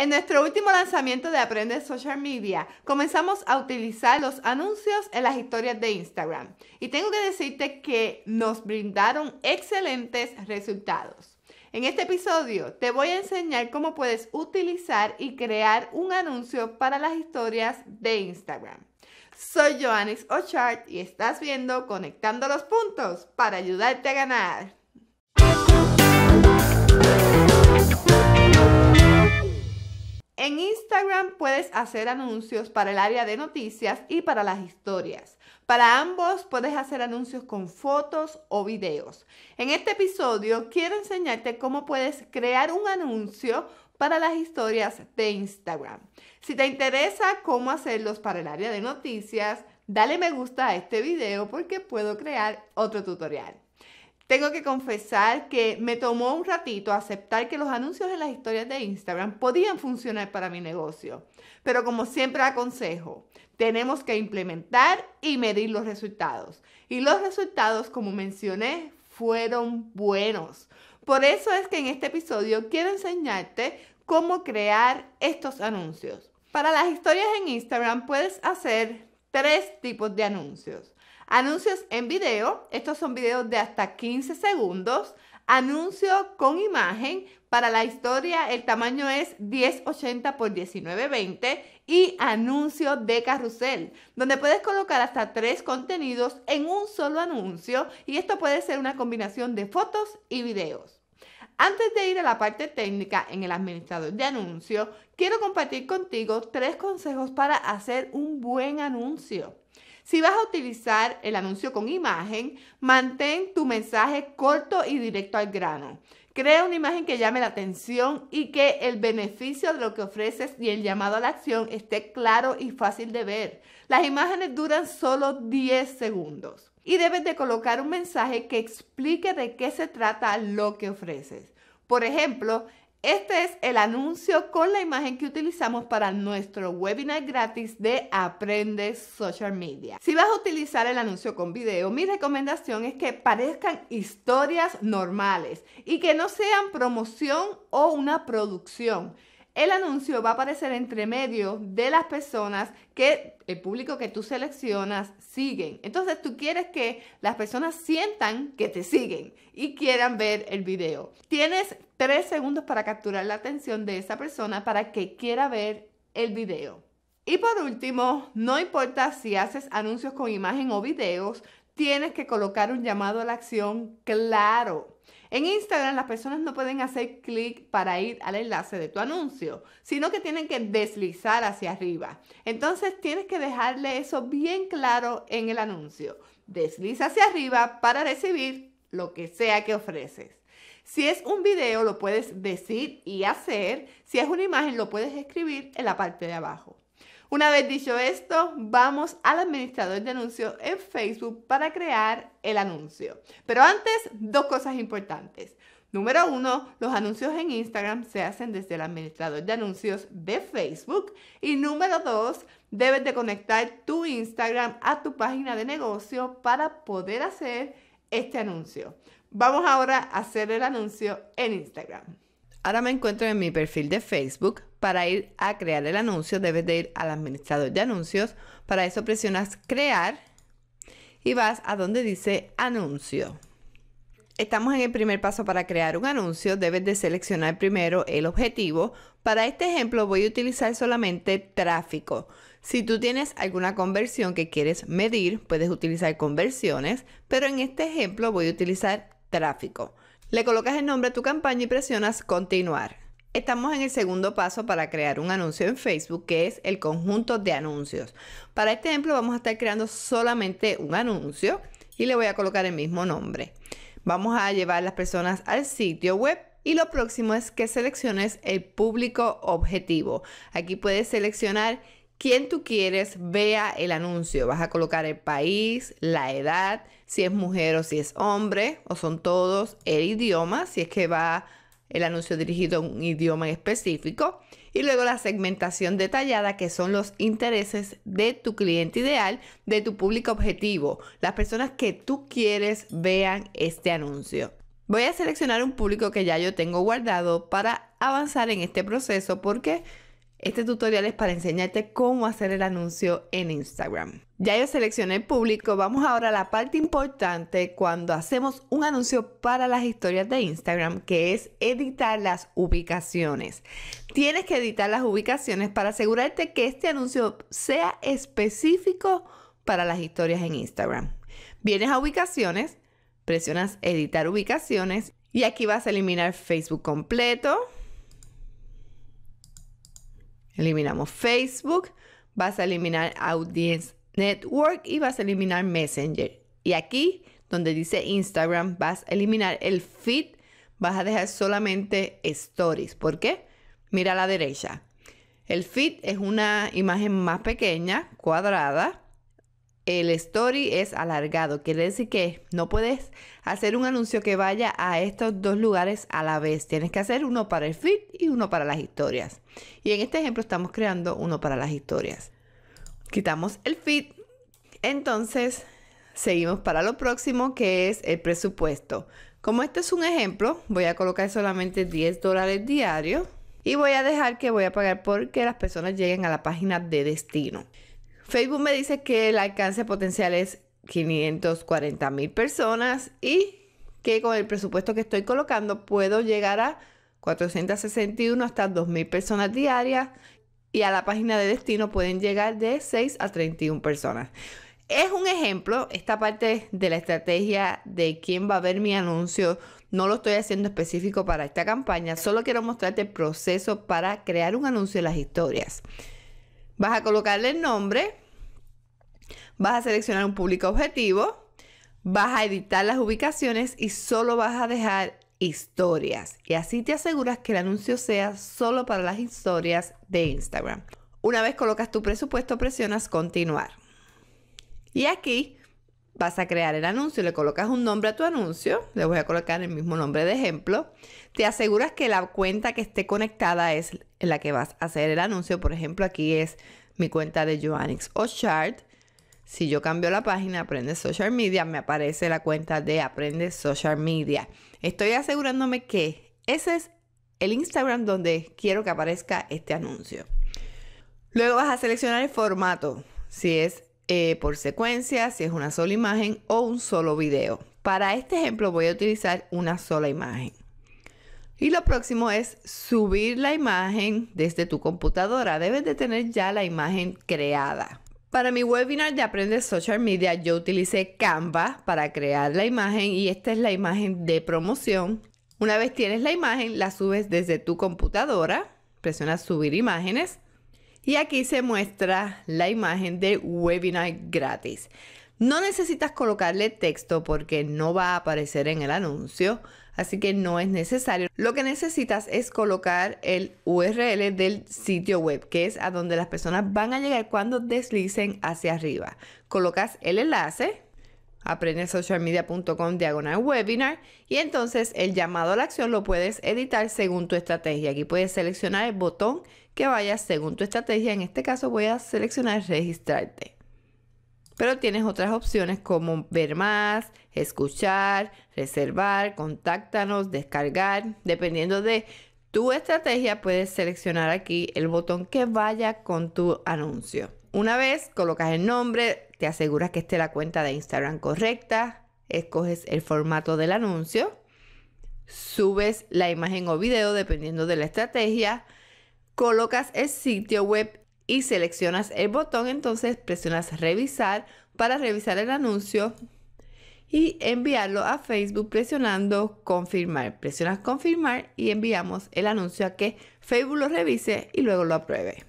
En nuestro último lanzamiento de Aprende Social Media, comenzamos a utilizar los anuncios en las historias de Instagram. Y tengo que decirte que nos brindaron excelentes resultados. En este episodio te voy a enseñar cómo puedes utilizar y crear un anuncio para las historias de Instagram. Soy Joannis Ochart y estás viendo Conectando los Puntos para ayudarte a ganar. En Instagram puedes hacer anuncios para el área de noticias y para las historias. Para ambos puedes hacer anuncios con fotos o videos. En este episodio quiero enseñarte cómo puedes crear un anuncio para las historias de Instagram. Si te interesa cómo hacerlos para el área de noticias, dale me gusta a este video porque puedo crear otro tutorial. Tengo que confesar que me tomó un ratito aceptar que los anuncios en las historias de Instagram podían funcionar para mi negocio. Pero como siempre aconsejo, tenemos que implementar y medir los resultados. Y los resultados, como mencioné, fueron buenos. Por eso es que en este episodio quiero enseñarte cómo crear estos anuncios. Para las historias en Instagram puedes hacer tres tipos de anuncios. Anuncios en video, estos son videos de hasta 15 segundos. Anuncio con imagen, para la historia el tamaño es 1080 x 1920 y anuncio de carrusel, donde puedes colocar hasta tres contenidos en un solo anuncio y esto puede ser una combinación de fotos y videos. Antes de ir a la parte técnica en el administrador de anuncios, quiero compartir contigo tres consejos para hacer un buen anuncio. Si vas a utilizar el anuncio con imagen, mantén tu mensaje corto y directo al grano. Crea una imagen que llame la atención y que el beneficio de lo que ofreces y el llamado a la acción esté claro y fácil de ver. Las imágenes duran solo 10 segundos y debes de colocar un mensaje que explique de qué se trata lo que ofreces. Por ejemplo, este es el anuncio con la imagen que utilizamos para nuestro webinar gratis de Aprende Social Media. Si vas a utilizar el anuncio con video, mi recomendación es que parezcan historias normales y que no sean promoción o una producción. El anuncio va a aparecer entre medio de las personas que el público que tú seleccionas siguen. Entonces tú quieres que las personas sientan que te siguen y quieran ver el video. Tienes tres segundos para capturar la atención de esa persona para que quiera ver el video. Y por último, no importa si haces anuncios con imagen o videos, tienes que colocar un llamado a la acción claro. En Instagram las personas no pueden hacer clic para ir al enlace de tu anuncio, sino que tienen que deslizar hacia arriba. Entonces tienes que dejarle eso bien claro en el anuncio. Desliza hacia arriba para recibir lo que sea que ofreces. Si es un video, lo puedes decir y hacer. Si es una imagen, lo puedes escribir en la parte de abajo. Una vez dicho esto, vamos al administrador de anuncios en Facebook para crear el anuncio. Pero antes, dos cosas importantes. Número uno, los anuncios en Instagram se hacen desde el administrador de anuncios de Facebook. Y número dos, debes de conectar tu Instagram a tu página de negocio para poder hacer este anuncio. Vamos ahora a hacer el anuncio en Instagram. Ahora me encuentro en mi perfil de Facebook. Para ir a crear el anuncio debes de ir al administrador de anuncios. Para eso presionas crear y vas a donde dice anuncio. Estamos en el primer paso para crear un anuncio. Debes de seleccionar primero el objetivo. Para este ejemplo voy a utilizar solamente tráfico. Si tú tienes alguna conversión que quieres medir, puedes utilizar conversiones, pero en este ejemplo voy a utilizar tráfico. Le colocas el nombre a tu campaña y presionas continuar. Estamos en el segundo paso para crear un anuncio en Facebook, que es el conjunto de anuncios. Para este ejemplo vamos a estar creando solamente un anuncio y le voy a colocar el mismo nombre. Vamos a llevar las personas al sitio web y lo próximo es que selecciones el público objetivo. Aquí puedes seleccionar quien tú quieres vea el anuncio. Vas a colocar el país, la edad, si es mujer o si es hombre, o son todos, el idioma, si es que va el anuncio dirigido a un idioma específico. Y luego la segmentación detallada, que son los intereses de tu cliente ideal, de tu público objetivo, las personas que tú quieres vean este anuncio. Voy a seleccionar un público que ya yo tengo guardado para avanzar en este proceso porque este tutorial es para enseñarte cómo hacer el anuncio en Instagram. Ya yo seleccioné el público, vamos ahora a la parte importante cuando hacemos un anuncio para las historias de Instagram, que es editar las ubicaciones. Tienes que editar las ubicaciones para asegurarte que este anuncio sea específico para las historias en Instagram. Vienes a ubicaciones, presionas editar ubicaciones y aquí vas a eliminar Facebook completo, Eliminamos Facebook, vas a eliminar Audience Network y vas a eliminar Messenger. Y aquí donde dice Instagram, vas a eliminar el feed, vas a dejar solamente stories. ¿Por qué? Mira a la derecha. El feed es una imagen más pequeña, cuadrada, el story es alargado. Quiere decir que no puedes hacer un anuncio que vaya a estos dos lugares a la vez. Tienes que hacer uno para el feed y uno para las historias. Y en este ejemplo estamos creando uno para las historias. Quitamos el feed. Entonces seguimos para lo próximo que es el presupuesto. Como este es un ejemplo, voy a colocar solamente 10 dólares diarios y voy a dejar que voy a pagar porque las personas lleguen a la página de destino. Facebook me dice que el alcance potencial es 540 mil personas y que con el presupuesto que estoy colocando puedo llegar a 461 hasta 2000 personas diarias y a la página de destino pueden llegar de 6 a 31 personas. Es un ejemplo, esta parte de la estrategia de quién va a ver mi anuncio, no lo estoy haciendo específico para esta campaña, solo quiero mostrarte el proceso para crear un anuncio en las historias. Vas a colocarle el nombre, vas a seleccionar un público objetivo, vas a editar las ubicaciones y solo vas a dejar historias. Y así te aseguras que el anuncio sea solo para las historias de Instagram. Una vez colocas tu presupuesto, presionas continuar. Y aquí vas a crear el anuncio, le colocas un nombre a tu anuncio, le voy a colocar el mismo nombre de ejemplo, te aseguras que la cuenta que esté conectada es la que vas a hacer el anuncio, por ejemplo aquí es mi cuenta de Joannix Shard, si yo cambio la página Aprende Social Media, me aparece la cuenta de Aprende Social Media. Estoy asegurándome que ese es el Instagram donde quiero que aparezca este anuncio. Luego vas a seleccionar el formato, si es eh, por secuencia, si es una sola imagen o un solo video. Para este ejemplo voy a utilizar una sola imagen. Y lo próximo es subir la imagen desde tu computadora. Debes de tener ya la imagen creada. Para mi webinar de Aprende Social Media yo utilicé Canva para crear la imagen y esta es la imagen de promoción. Una vez tienes la imagen, la subes desde tu computadora, presionas subir imágenes y aquí se muestra la imagen de webinar gratis. No necesitas colocarle texto porque no va a aparecer en el anuncio, así que no es necesario. Lo que necesitas es colocar el URL del sitio web, que es a donde las personas van a llegar cuando deslicen hacia arriba. Colocas el enlace aprendesocialmedia.com diagonal webinar y entonces el llamado a la acción lo puedes editar según tu estrategia. Aquí puedes seleccionar el botón que vaya según tu estrategia. En este caso voy a seleccionar registrarte. Pero tienes otras opciones como ver más, escuchar, reservar, contáctanos, descargar. Dependiendo de tu estrategia, puedes seleccionar aquí el botón que vaya con tu anuncio. Una vez colocas el nombre, te aseguras que esté la cuenta de Instagram correcta, escoges el formato del anuncio, subes la imagen o video dependiendo de la estrategia, colocas el sitio web y seleccionas el botón, entonces presionas revisar para revisar el anuncio, y enviarlo a Facebook presionando confirmar. Presionas confirmar y enviamos el anuncio a que Facebook lo revise y luego lo apruebe.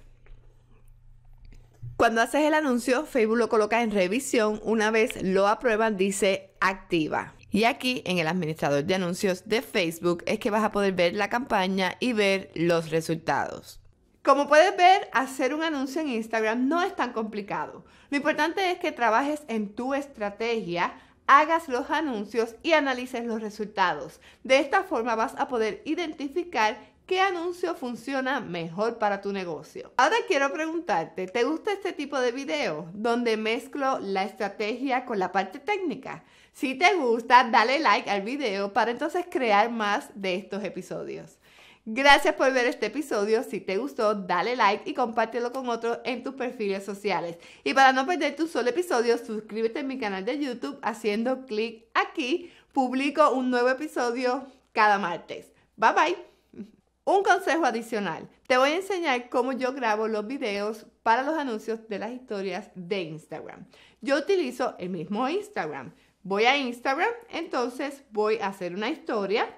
Cuando haces el anuncio, Facebook lo coloca en revisión. Una vez lo aprueban, dice activa. Y aquí en el administrador de anuncios de Facebook es que vas a poder ver la campaña y ver los resultados. Como puedes ver, hacer un anuncio en Instagram no es tan complicado. Lo importante es que trabajes en tu estrategia, hagas los anuncios y analices los resultados. De esta forma vas a poder identificar qué anuncio funciona mejor para tu negocio. Ahora quiero preguntarte, ¿te gusta este tipo de video donde mezclo la estrategia con la parte técnica? Si te gusta, dale like al video para entonces crear más de estos episodios. Gracias por ver este episodio. Si te gustó, dale like y compártelo con otros en tus perfiles sociales. Y para no perder tu solo episodio, suscríbete a mi canal de YouTube haciendo clic aquí. Publico un nuevo episodio cada martes. Bye bye. Un consejo adicional, te voy a enseñar cómo yo grabo los videos para los anuncios de las historias de Instagram. Yo utilizo el mismo Instagram. Voy a Instagram, entonces voy a hacer una historia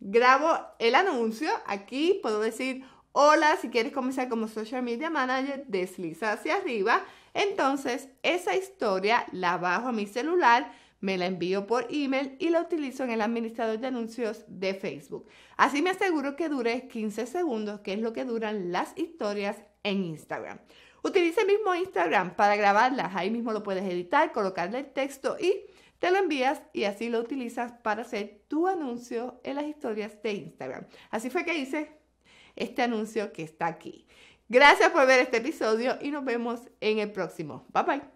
grabo el anuncio. Aquí puedo decir, hola, si quieres comenzar como social media manager, desliza hacia arriba. Entonces, esa historia la bajo a mi celular, me la envío por email y la utilizo en el administrador de anuncios de Facebook. Así me aseguro que dure 15 segundos, que es lo que duran las historias en Instagram. Utiliza el mismo Instagram para grabarlas. Ahí mismo lo puedes editar, colocarle el texto y te lo envías y así lo utilizas para hacer tu anuncio en las historias de Instagram. Así fue que hice este anuncio que está aquí. Gracias por ver este episodio y nos vemos en el próximo. Bye bye.